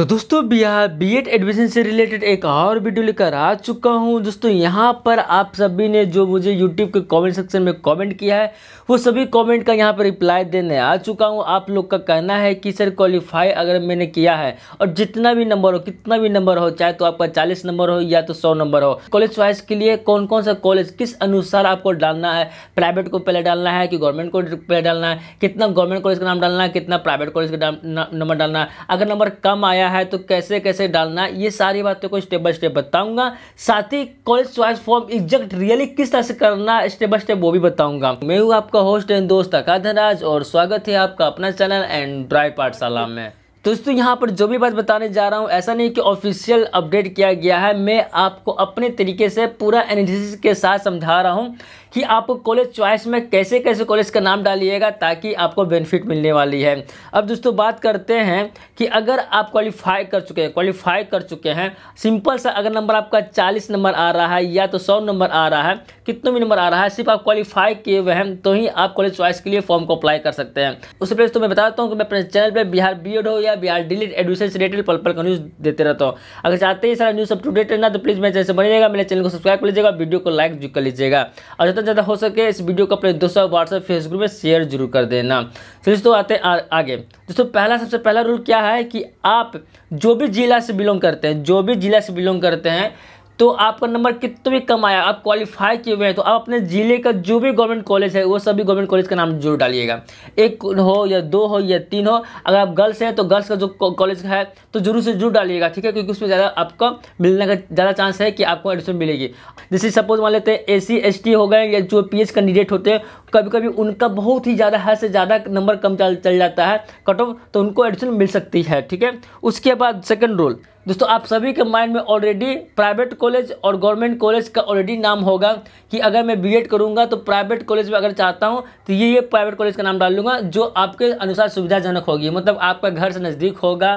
तो दोस्तों Bihar B Ed admission से रिलेटेड एक और वीडियो लेकर आ चुका हूं दोस्तों यहां पर आप सभी ने जो मुझे यूट्यूब के कमेंट सेक्शन में कमेंट किया है वो सभी कमेंट का यहां पर रिप्लाई देने आ चुका हूं आप लोग का कहना है कि सर क्वालिफाई अगर मैंने किया है और जितना भी नंबर हो कितना भी नंबर हो चाहे तो आपका चालीस नंबर हो या तो सौ नंबर हो कॉलेज च्वाइस के लिए कौन कौन सा कॉलेज किस अनुसार आपको डालना है प्राइवेट को पहले डालना है कि गवर्नमेंट को पहले डालना है कितना गवर्नमेंट कॉलेज का नाम डालना है कितना प्राइवेट कॉलेज का नंबर डालना है अगर नंबर कम आया है तो कैसे कैसे डालना ये सारी बातें को स्टेप बाय स्टेप बताऊंगा साथ ही college choice form exact really किस तरह से करना स्टेप बाय स्टेप वो भी बताऊंगा मैं हूँ आपका होस्ट एंड दोस्त अकाधराज और स्वागत है आपका अपना चैनल एंड ड्राई पाठशाला में दोस्तों यहाँ पर जो भी बात बताने जा रहा हूँ ऐसा नहीं कि ऑफिशियल अपडेट किया गया है मैं आपको अपने तरीके से पूरा एनालिसिस के साथ समझा रहा हूँ कि आप कॉलेज चॉइस में कैसे कैसे कॉलेज का नाम डालिएगा ताकि आपको बेनिफिट मिलने वाली है अब दोस्तों बात करते हैं कि अगर आप क्वालिफाई कर चुके हैं क्वालिफाई कर चुके हैं सिंपल सा अगर नंबर आपका चालीस नंबर आ रहा है या तो सौ नंबर आ रहा है कितने भी नंबर आ रहा है सिर्फ आप क्वालिफाई किए हुए हैं तो ही आप कॉलेज चॉइस के लिए फॉर्म को अप्लाई कर सकते हैं उससे पहले तो मैं बताता हूँ कि मैं अपने चैनल पर बिहार बी हो या बिहार डिलीट एडमिशन से रिलेटेड पल पल का न्यूज़ देते रहता हूँ अगर चाहते हैं सारा न्यूज़ अपडेट रहना तो प्लीज़ मेरे चैनल से मेरे चैनल को सब्सक्राइब कर लीजिएगा वीडियो को लाइक कर लीजिएगा और जितना ज़्यादा हो सके इस वीडियो को अपने दोस्तों व्हाट्सएप फेसबुक में शेयर जरूर कर देना फिर दोस्तों आते हैं आगे दोस्तों पहला सबसे पहला रूल क्या है कि आप जो भी जिला से बिलोंग करते हैं जो भी जिला से बिलोंग करते हैं तो आपका नंबर कितना भी कम आया आप क्वालिफाई किए हुए हैं तो आप अपने ज़िले का जो भी गवर्नमेंट कॉलेज है वो सभी गवर्नमेंट कॉलेज का नाम जरूर डालिएगा एक हो या दो हो या तीन हो अगर आप गर्ल्स हैं तो गर्ल्स का जो कॉलेज है तो जरूर से जरूर डालिएगा ठीक है क्योंकि उसमें ज़्यादा आपका मिलने का ज़्यादा चांस है कि आपको एडमिशन मिलेगी जैसे सपोज मान लेते हैं ए सी हो गए या जो पी कैंडिडेट होते हैं कभी कभी उनका बहुत ही ज़्यादा हद से ज़्यादा नंबर कम चल चल जाता है कट ऑफ तो उनको एडमिशन मिल सकती है ठीक है उसके बाद सेकेंड रोल दोस्तों आप सभी के माइंड में ऑलरेडी प्राइवेट कॉलेज और गवर्नमेंट कॉलेज का ऑलरेडी नाम होगा कि अगर मैं बीएड करूंगा तो प्राइवेट कॉलेज में अगर चाहता हूं तो ये ये प्राइवेट कॉलेज का नाम डाल लूँगा जो आपके अनुसार सुविधाजनक होगी मतलब आपका घर से नज़दीक होगा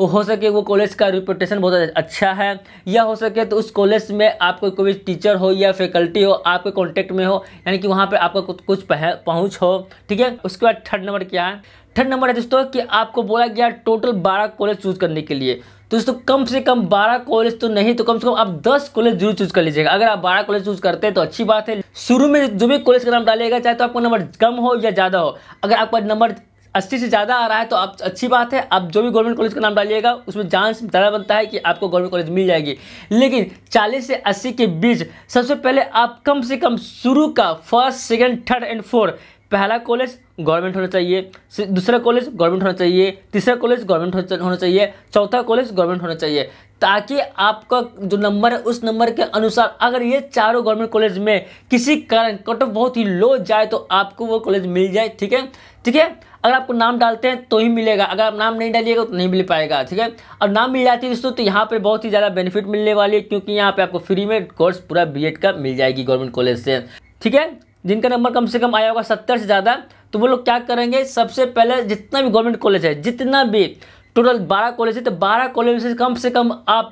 वो हो सके वो कॉलेज का रिपोटेशन बहुत अच्छा है या हो सके तो उस कॉलेज में आपको कोई टीचर हो या फैकल्टी हो आपके कॉन्टेक्ट में हो यानी कि वहाँ पर आपका कुछ पहुँच हो ठीक है उसके बाद थर्ड नंबर क्या है थर्ड नंबर है दोस्तों कि आपको बोला गया टोटल बारह कॉलेज चूज करने के लिए तो दोस्तों कम से कम बारह कॉलेज तो नहीं तो कम से कम आप दस कॉलेज जरूर चूज कर लीजिएगा अगर आप बारह कॉलेज चूज करते हैं तो अच्छी बात है शुरू में जो भी कॉलेज का नाम डालिएगा चाहे तो आपका नंबर कम हो या ज़्यादा हो अगर आपका नंबर अस्सी से ज़्यादा आ रहा है तो आप अच्छी बात है आप जो भी गवर्नमेंट कॉलेज का नाम डालिएगा उसमें चांस ज़्यादा बनता है कि आपको गवर्नमेंट कॉलेज मिल जाएगी लेकिन 40 से 80 के बीच सबसे पहले आप कम से कम शुरू का first second third and fourth पहला कॉलेज गवर्नमेंट होना चाहिए दूसरा कॉलेज गवर्नमेंट होना चाहिए तीसरा कॉलेज गवर्नमेंट होना चाहिए चौथा कॉलेज गवर्नमेंट होना चाहिए ताकि आपका जो नंबर है उस नंबर के अनुसार अगर ये चारों गवर्नमेंट कॉलेज में किसी कारण कट ऑफ बहुत ही लो जाए तो आपको वो कॉलेज मिल जाए ठीक है ठीक है अगर आपको नाम डालते हैं तो ही मिलेगा अगर आप नाम नहीं डालिएगा तो नहीं मिल पाएगा ठीक है और नाम मिल जाती है दोस्तों तो यहाँ पर बहुत ही ज़्यादा बेनिफिट मिलने वाली है क्योंकि यहाँ पे आपको फ्री में कोर्स पूरा बी का मिल जाएगी गवर्नमेंट कॉलेज से ठीक है जिनका नंबर कम से कम आया होगा सत्तर से ज़्यादा तो वो लोग क्या करेंगे सबसे पहले जितना भी गवर्नमेंट कॉलेज है जितना भी टोटल बारह कॉलेज है तो बारह कॉलेज से कम से कम आप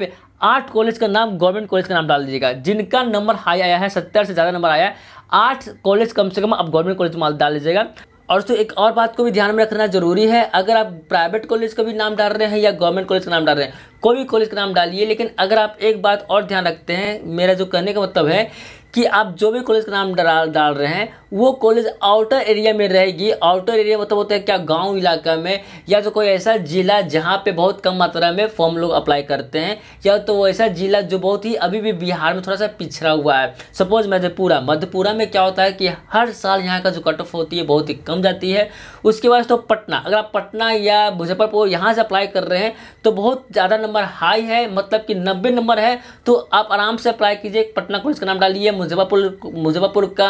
आठ कॉलेज का नाम गवर्नमेंट कॉलेज का नाम डाल दीजिएगा जिनका नंबर हाई आया है सत्तर से ज़्यादा नंबर आया है आठ कॉलेज कम से कम आप गवर्नमेंट कॉलेज में डाल दीजिएगा और तो एक और बात को भी ध्यान में रखना जरूरी है अगर आप प्राइवेट कॉलेज का भी नाम डाल रहे हैं या गवर्नमेंट कॉलेज का नाम डाल रहे हैं कोई भी कॉलेज का नाम डालिए लेकिन अगर आप एक बात और ध्यान रखते हैं मेरा जो कहने का मतलब है कि आप जो भी कॉलेज का नाम डाल डाल रहे हैं वो कॉलेज आउटर एरिया में रहेगी आउटर एरिया मतलब होता है क्या गांव इलाका में या तो कोई ऐसा ज़िला जहां पे बहुत कम मात्रा में फॉर्म लोग अप्लाई करते हैं या तो वो ऐसा ज़िला जो बहुत ही अभी भी बिहार में थोड़ा सा पिछड़ा हुआ है सपोज मधेपुरा मधेपुरा में क्या होता है कि हर साल यहाँ का जो कट ऑफ होती है बहुत ही कम जाती है उसके बाद तो पटना अगर आप पटना या मुजफ्फरपुर यहाँ से अप्लाई कर रहे हैं तो बहुत ज़्यादा नंबर हाई है मतलब कि नब्बे नंबर है तो आप आराम से अप्लाई कीजिए पटना कॉलेज का नाम डालिए मुजफ्फरपुर मुजफ्फरपुर का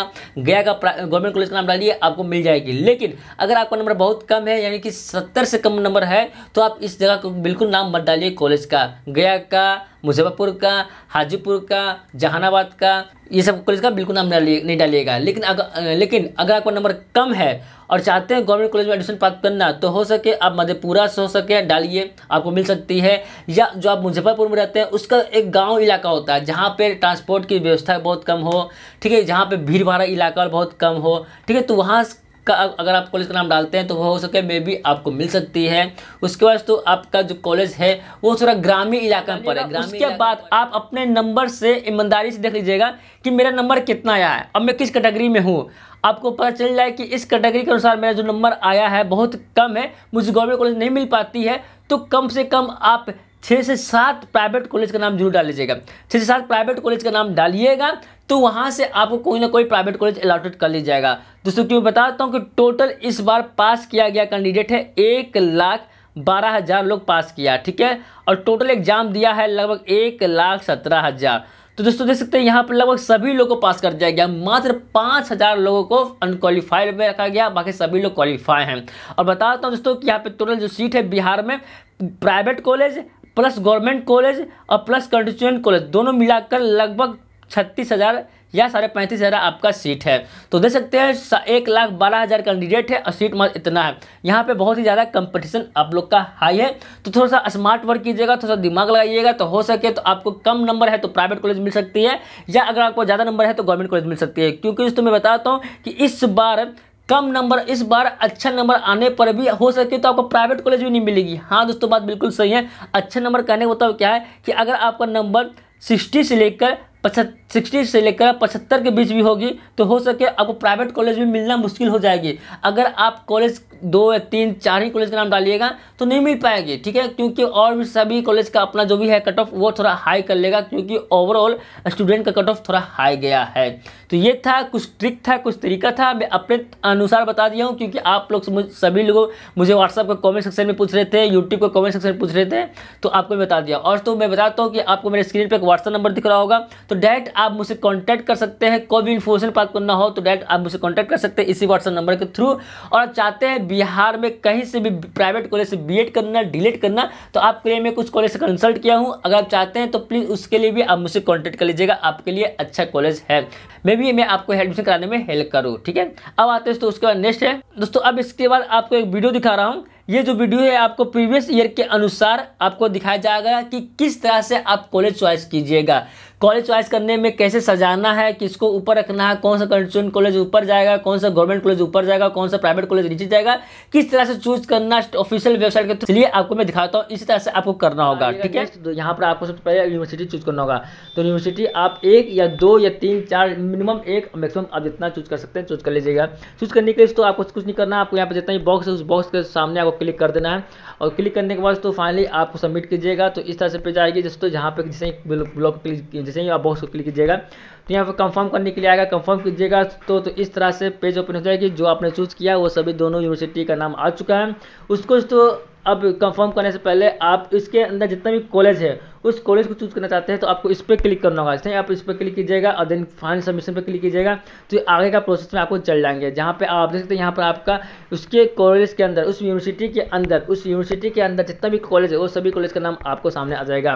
गया का गवर्नमेंट कॉलेज का नाम डालिए आपको मिल जाएगी लेकिन अगर आपका नंबर बहुत कम है यानी कि सत्तर से कम नंबर है तो आप इस जगह को बिल्कुल नाम मत डालिए कॉलेज का गया का मुजफ्फरपुर का हाजीपुर का जहानाबाद का ये सब कॉलेज का बिल्कुल नाम नहीं डालिएगा लेकिन अगर लेकिन अगर आपका नंबर कम है और चाहते हैं गवर्नमेंट कॉलेज में एडमिशन प्राप्त करना तो हो सके आप मधेपुरा से हो सके डालिए आपको मिल सकती है या जो आप मुजफ्फरपुर में रहते हैं उसका एक गांव इलाका होता है जहाँ पे ट्रांसपोर्ट की व्यवस्था बहुत कम हो ठीक है जहाँ पर भीड़ भाड़ा इलाका बहुत कम हो ठीक है तो वहाँ का अगर आप कॉलेज का नाम डालते हैं तो हो सके मे बी आपको मिल सकती है उसके बाद तो आपका जो कॉलेज है वो थोड़ा ग्रामीण इलाका में हाँ पड़े उसके बाद आप अपने नंबर से ईमानदारी से देख लीजिएगा कि मेरा नंबर कितना आया है अब मैं किस कैटेगरी में हूँ आपको पता चल जाए कि इस कैटेगरी के अनुसार मेरा जो नंबर आया है बहुत कम है मुझे गवर्नमेंट कॉलेज नहीं मिल पाती है तो कम से कम आप छः से सात प्राइवेट कॉलेज का नाम जरूर डाल लीजिएगा छः से सात प्राइवेट कॉलेज का नाम डालिएगा तो वहाँ से आपको कोई ना कोई प्राइवेट कॉलेज अलॉटेड कर लिया जाएगा दोस्तों क्यों बताता हूँ कि टोटल इस बार पास किया गया कैंडिडेट है एक लाख बारह हज़ार लोग पास किया ठीक है और टोटल एग्जाम दिया है लगभग एक लाख सत्रह हज़ार तो दोस्तों देख सकते हैं यहाँ पर लगभग सभी लोगों को पास कर दिया गया मात्र पाँच हज़ार लोगों को अनक्वालीफाइड में रखा गया बाकी सभी लोग क्वालिफाई हैं और बताता हूँ दोस्तों कि यहाँ पे टोटल जो सीट है बिहार में private college plus government college और प्लस कंस्टिट्यूंट कॉलेज दोनों मिलाकर लगभग छत्तीस हज़ार या साढ़े पैंतीस हज़ार आपका सीट है तो देख सकते हैं एक लाख बारह हज़ार कैंडिडेट है और सीट मात्र इतना है यहाँ पे बहुत ही ज़्यादा कंपटीशन आप लोग का हाई है तो थोड़ा सा स्मार्ट वर्क कीजिएगा थोड़ा सा दिमाग लगाइएगा तो हो सके तो आपको कम नंबर है तो प्राइवेट कॉलेज मिल सकती है या अगर आपको ज़्यादा नंबर है तो गवर्नमेंट कॉलेज मिल सकती है क्योंकि तो मैं बताता हूँ कि इस बार कम नंबर इस बार अच्छा नंबर आने पर भी हो सके तो आपको प्राइवेट कॉलेज भी नहीं मिलेगी हाँ दोस्तों बात बिल्कुल सही है अच्छा नंबर कहने का मतलब क्या है कि अगर आपका नंबर सिक्सटी से लेकर पचहत्तर सिक्सटी से लेकर पचहत्तर के बीच भी होगी तो हो सके आपको प्राइवेट कॉलेज में मिलना मुश्किल हो जाएगी अगर आप कॉलेज दो या तीन चार ही कॉलेज का नाम डालिएगा तो नहीं मिल पाएगी ठीक है क्योंकि और भी सभी कॉलेज का अपना जो भी है कट ऑफ वो थोड़ा हाई कर लेगा क्योंकि ओवरऑल स्टूडेंट का कट ऑफ थोड़ा हाई गया है तो ये था कुछ ट्रिक था कुछ तरीका था मैं अपने अनुसार बता दिया हूँ क्योंकि आप लोग सभी लोग मुझे व्हाट्सअप का कॉमेंट सेक्शन में पूछ रहे थे यूट्यूब का कॉमेंट सेक्शन में पूछ रहे थे तो आपको बता दिया और तो मैं बताता हूँ कि आपको मेरे स्क्रीन पर एक व्हाट्सअप नंबर दिख रहा होगा तो डायरेक्ट आप मुझसे कॉन्टैक्ट कर सकते हैं कोई भी इन्फॉर्मेशन प्राप्त करना हो तो डायरेक्ट आप मुझसे कॉन्टैक्ट कर सकते हैं इसी व्हाट्सअप नंबर के थ्रू और आप चाहते हैं बिहार में कहीं से भी प्राइवेट कॉलेज से बी करना डिलेट करना तो आपके लिए मैं कुछ कॉलेज से कंसल्ट किया हूँ अगर आप चाहते हैं तो प्लीज़ उसके लिए भी आप मुझसे कॉन्टैक्ट कर लीजिएगा आपके लिए अच्छा कॉलेज है मे भी मैं आपको एडमिशन कराने में हेल्प करूँ ठीक है अब आते हैं तो उसके बाद नेक्स्ट है दोस्तों अब इसके बाद आपको एक वीडियो दिखा रहा हूँ ये जो वीडियो है आपको प्रीवियस ईयर के अनुसार आपको दिखाया जाएगा कि किस तरह से आप कॉलेज चॉइस कीजिएगा कॉलेज चॉइस करने में कैसे सजाना है किसको ऊपर रखना है कौन सा कंस्टिट्यूंट कॉलेज ऊपर जाएगा कौन सा गवर्नमेंट कॉलेज ऊपर जाएगा कौन सा प्राइवेट कॉलेज नीचे जाएगा किस तरह से चूज करना ऑफिशियल वेबसाइट के चलिए आपको मैं दिखाता हूँ इसी तरह से आपको करना होगा हाँ, ठीक है तो यहाँ पर आपको सबसे पहले यूनिवर्सिटी चूज करना होगा तो यूनिवर्सिटी आप एक या दो या तीन चार मिनिमम एक मैक्सिमम आप जितना चूज कर सकते हैं चूज कर लीजिएगा चूज करने के लिए तो आपको कुछ नहीं करना आपको यहाँ पर जितना बॉक्स है उस बॉक्स के सामने आपको क्लिक कर देना है और क्लिक करने के बाद तो फाइनली आपको सबमिट कीजिएगा तो इस तरह से पेज आएगी तो जहाँ पर जैसे ब्लॉक क्लिक जैसे ही आप बॉक्स को क्लिक कीजिएगा तो यहाँ पर कंफर्म करने के लिए आएगा कंफर्म कीजिएगा तो तो इस तरह से पेज ओपन हो जाएगी जो आपने चूज़ किया वो सभी दोनों यूनिवर्सिटी का नाम आ चुका है उसको तो अब कंफर्म करने से पहले आप इसके अंदर जितना भी कॉलेज है उस कॉलेज को चूज करना चाहते हैं तो आपको इस पर क्लिक करना होगा आप इस पर क्लिक कीजिएगा और देन फाइनल सबमिशन पर क्लिक कीजिएगा तो आगे का प्रोसेस में आपको चल जाएंगे जहाँ पे आप देख सकते हैं यहाँ पर आपका उसके कॉलेज के अंदर उस यूनिवर्सिटी के अंदर उस यूनिवर्सिटी यूनिवर्सिटी के अंदर जितना भी कॉलेज है वो सभी कॉलेज का नाम आपको सामने आ जाएगा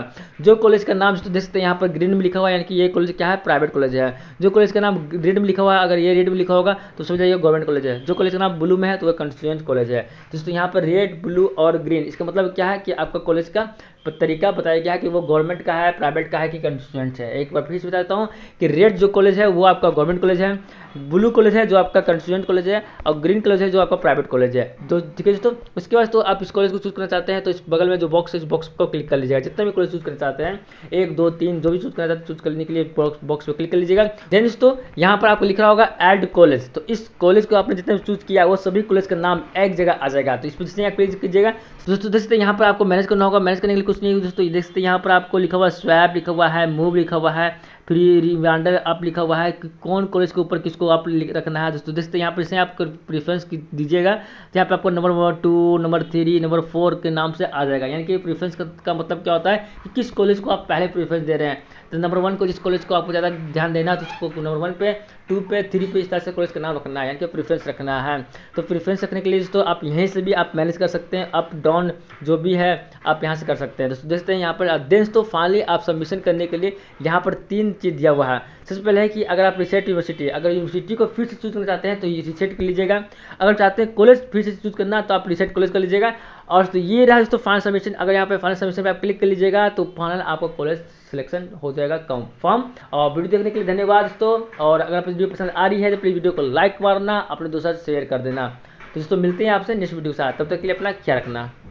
जो कॉलेज का नाम जो देख सकते हैं यहाँ पर ग्रीन में लिखा हुआ है यानी कि ये कॉलेज क्या है प्राइवेट कॉलेज है जो कॉलेज का नाम रेड में लिखा हुआ है अगर ये रेड में लिखा होगा तो समझ जाइए गवर्नमेंट कॉलेज है जो कॉलेज का नाम ब्लू में है तो वह कंस्टिट्यूएंट कॉलेज है दोस्तों यहाँ पर रेड ब्लू और ग्रीन इसका मतलब क्या है कि आपका कॉलेज का तरीका बताया गया कि वो गवर्नमेंट का है प्राइवेट का है कि कंस्टिट्यूंट है एक बार फिर से बताता हूँ कि रेड जो कॉलेज है वो आपका गवर्नमेंट कॉलेज है ब्लू कॉलेज है जो आपका कंस्टिट्यूंट कॉलेज है और ग्रीन कॉलेज है जो आपका प्राइवेट कॉलेज है तो ठीक है दोस्तों उसके बाद तो आप इस कॉलेज को चूज करना चाहते हैं तो इस बगल में जो बॉक्स है इस बॉक्स को क्लिक कर लीजिएगा जितना भी कॉलेज चूज करना चाहते हैं एक दो तीन जो भी चूज करना चाहते हैं चूज करने के लिए बॉक्स को क्लिक कर लीजिएगा देन दोस्तों यहाँ पर आपको लिख रहा होगा एड कॉलेज तो इस कॉलेज को आपने जितना चूज किया वो सभी कॉलेज का नाम एक जगह आ जाएगा तो इस पर जितने क्लिक कीजिएगा दोस्तों जैसे यहाँ पर आपको मैनेज करना होगा मैनेज करने के लिए कुछ नहीं दोस्तों देख सकते हैं यहाँ पर आपको लिखा हुआ स्वैप लिखा हुआ है मूव लिखा हुआ है फिर ये रिमाइंडर आप लिखा हुआ है कि कौन कॉलेज के ऊपर किसको आप रखना है दोस्तों देखते हैं यहाँ पर से आप प्रेफरेंस दीजिएगा तो यहाँ पर आपको number number two number three number four के नाम से आ जाएगा यानी कि प्रेफरेंस का, मतलब क्या होता है कि किस कॉलेज को आप पहले प्रेफरेंस दे रहे हैं तो नंबर वन को जिस कॉलेज को आपको ज़्यादा ध्यान देना है तो उसको नंबर वन पे टू पे थ्री पे इस तरह से कॉलेज का नाम रखना है यानी कि प्रेफरेंस रखना है तो प्रेफरेंस रखने के लिए दोस्तों आप यहीं से भी आप मैनेज कर सकते हैं अप डाउन जो भी है आप यहाँ से कर सकते हैं दोस्तों देखते हैं यहाँ पर देन तो फाइनली आप सबमिशन करने के लिए यहाँ पर तीन चीज़ दिया हुआ है सबसे पहले है कि अगर आप रिसेट यूनिवर्सिटी अगर यूनिवर्सिटी को फिर से चूज़ करना चाहते हैं तो ये रिसेट कर लीजिएगा अगर चाहते हैं कॉलेज फिर से चूज़ करना तो आप रिसेट कॉलेज कर लीजिएगा और तो ये रहा दोस्तों फाइनल सबमिशन अगर यहाँ पे फाइनल सबमिशन पर आप क्लिक कर लीजिएगा तो फाइनल आपका कॉलेज सिलेक्शन हो जाएगा कंफर्म और वीडियो देखने के लिए धन्यवाद दोस्तों और अगर आप वीडियो पसंद आ रही है तो प्लीज़ वीडियो को लाइक मारना अपने दोस्तों शेयर कर देना तो दोस्तों मिलते हैं आपसे नेक्स्ट वीडियो के साथ तब तक के लिए अपना ख्याल रखना